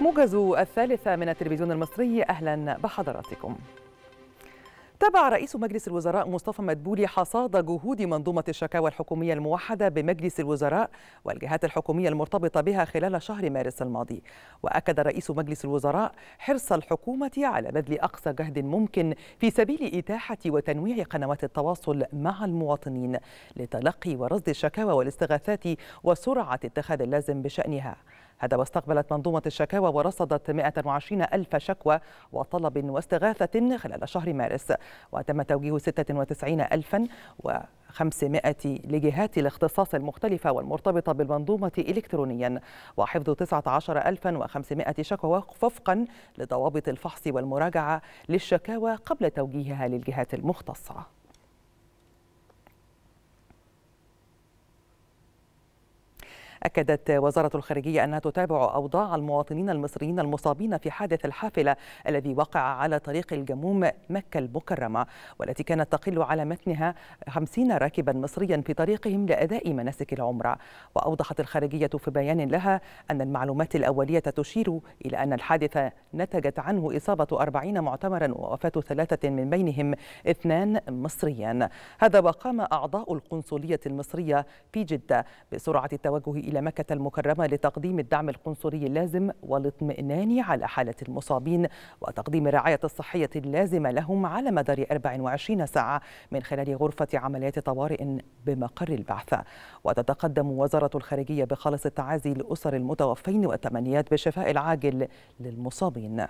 موجز الثالثة من التلفزيون المصري أهلا بحضراتكم تابع رئيس مجلس الوزراء مصطفى مدبولي حصاد جهود منظومة الشكاوى الحكومية الموحدة بمجلس الوزراء والجهات الحكومية المرتبطة بها خلال شهر مارس الماضي وأكد رئيس مجلس الوزراء حرص الحكومة على بذل أقصى جهد ممكن في سبيل إتاحة وتنويع قنوات التواصل مع المواطنين لتلقي ورصد الشكاوى والاستغاثات وسرعة اتخاذ اللازم بشأنها هذا واستقبلت منظومة الشكاوى ورصدت 120 ألف شكوى وطلب واستغاثة خلال شهر مارس وتم توجيه 96 ألفا و 500 لجهات الاختصاص المختلفة والمرتبطة بالمنظومة إلكترونيا وحفظ 19500 شكوى وفقا لضوابط الفحص والمراجعة للشكاوى قبل توجيهها للجهات المختصة أكدت وزارة الخارجية أنها تتابع أوضاع المواطنين المصريين المصابين في حادث الحافلة الذي وقع على طريق الجموم مكة المكرمة والتي كانت تقل على متنها 50 راكبا مصريا في طريقهم لأداء مناسك العمرة وأوضحت الخارجية في بيان لها أن المعلومات الأولية تشير إلى أن الحادث نتجت عنه إصابة 40 معتمرا ووفاة ثلاثة من بينهم اثنان مصريان هذا وقام أعضاء القنصلية المصرية في جدة بسرعة التوجه إلى إلى مكة المكرمة لتقديم الدعم القنصلي اللازم والاطمئنان على حالة المصابين وتقديم الرعاية الصحية اللازمة لهم على مدار 24 ساعة من خلال غرفة عمليات طوارئ بمقر البعثة وتتقدم وزارة الخارجية بخالص التعازي لأسر المتوفين والتمنيات بالشفاء العاجل للمصابين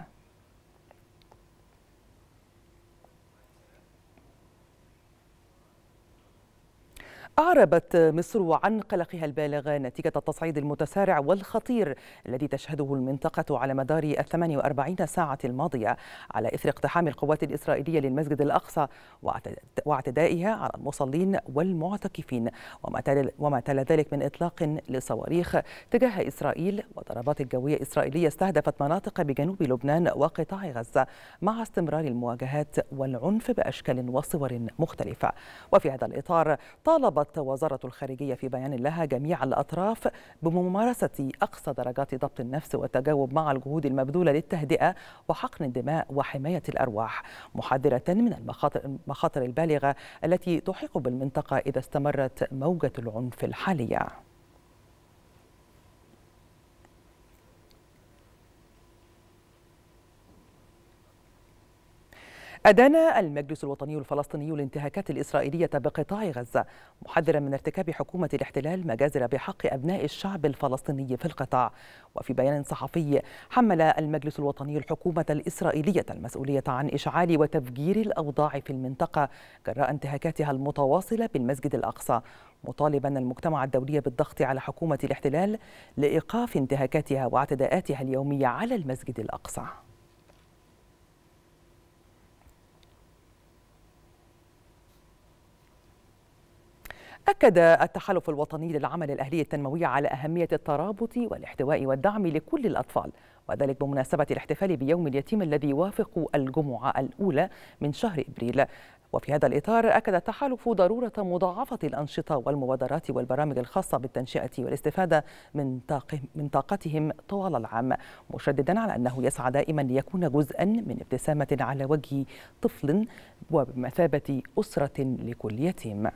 أعربت مصر عن قلقها البالغ نتيجة التصعيد المتسارع والخطير الذي تشهده المنطقة على مدار ال 48 ساعة الماضية على إثر اقتحام القوات الإسرائيلية للمسجد الأقصى واعتدائها على المصلين والمعتكفين وما تلا ذلك من إطلاق لصواريخ تجاه إسرائيل وضربات جوية إسرائيلية استهدفت مناطق بجنوب لبنان وقطاع غزة مع استمرار المواجهات والعنف بأشكال وصور مختلفة وفي هذا الإطار طالب طالبت وزارة الخارجية في بيان لها جميع الأطراف بممارسة أقصى درجات ضبط النفس والتجاوب مع الجهود المبذولة للتهدئة وحقن الدماء وحماية الأرواح محذرة من المخاطر البالغة التي تحيق بالمنطقة إذا استمرت موجة العنف الحالية أدان المجلس الوطني الفلسطيني الانتهاكات الإسرائيلية بقطاع غزة محذرا من ارتكاب حكومة الاحتلال مجازر بحق أبناء الشعب الفلسطيني في القطاع وفي بيان صحفي حمل المجلس الوطني الحكومة الإسرائيلية المسؤولية عن إشعال وتفجير الأوضاع في المنطقة جراء انتهاكاتها المتواصلة بالمسجد الأقصى مطالبا المجتمع الدولي بالضغط على حكومة الاحتلال لإيقاف انتهاكاتها واعتداءاتها اليومية على المسجد الأقصى أكد التحالف الوطني للعمل الأهلي التنموي على أهمية الترابط والاحتواء والدعم لكل الأطفال وذلك بمناسبة الاحتفال بيوم اليتيم الذي يوافق الجمعة الأولى من شهر إبريل وفي هذا الإطار أكد التحالف ضرورة مضاعفة الأنشطة والمبادرات والبرامج الخاصة بالتنشئة والاستفادة من, من طاقتهم طوال العام مشددا على أنه يسعى دائما ليكون جزءا من ابتسامة على وجه طفل وبمثابة أسرة لكل يتيم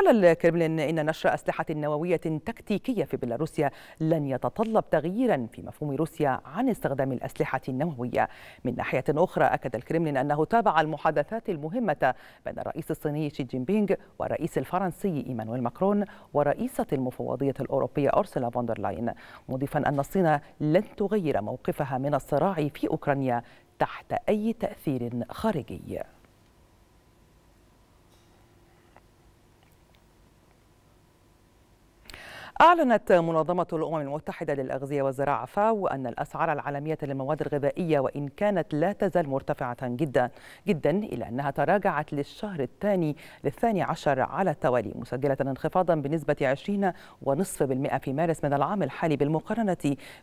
قال الكرملين إن نشر أسلحة نووية تكتيكية في بيلاروسيا لن يتطلب تغييرا في مفهوم روسيا عن استخدام الأسلحة النووية من ناحية أخرى أكد الكرملين أنه تابع المحادثات المهمة بين الرئيس الصيني شي جين بينغ والرئيس الفرنسي إيمانويل ماكرون ورئيسة المفوضية الأوروبية أرسلا فوندرلاين مضيفا أن الصين لن تغير موقفها من الصراع في أوكرانيا تحت أي تأثير خارجي أعلنت منظمة الأمم المتحدة للأغذية والزراعة فاو أن الأسعار العالمية للمواد الغذائية وإن كانت لا تزال مرتفعة جدا جدا إلا أنها تراجعت للشهر الثاني للثاني عشر على التوالي مسجلة انخفاضا بنسبة 20.5% في مارس من العام الحالي بالمقارنة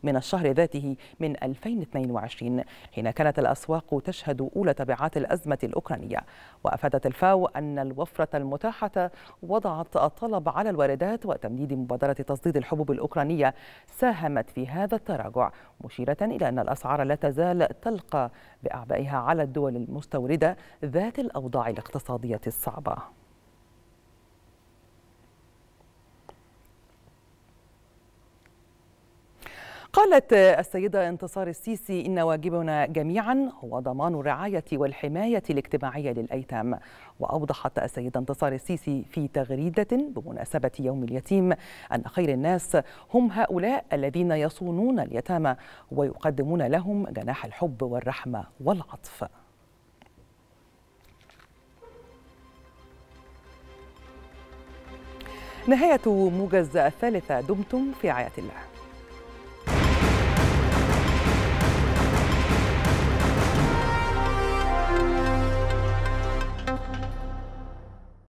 من الشهر ذاته من 2022 حين كانت الأسواق تشهد أولى تبعات الأزمة الأوكرانية وأفادت الفاو أن الوفرة المتاحة وضعت الطلب على الواردات وتمديد مبادرة لتصديد الحبوب الأوكرانية ساهمت في هذا التراجع مشيرة إلى أن الأسعار لا تزال تلقى بأعبائها على الدول المستوردة ذات الأوضاع الاقتصادية الصعبة قالت السيدة انتصار السيسي إن واجبنا جميعا هو ضمان الرعاية والحماية الاجتماعية للأيتام وأوضحت السيدة انتصار السيسي في تغريدة بمناسبة يوم اليتيم أن خير الناس هم هؤلاء الذين يصونون اليتامى ويقدمون لهم جناح الحب والرحمة والعطف نهاية موجز الثالثة دمتم في رعاية الله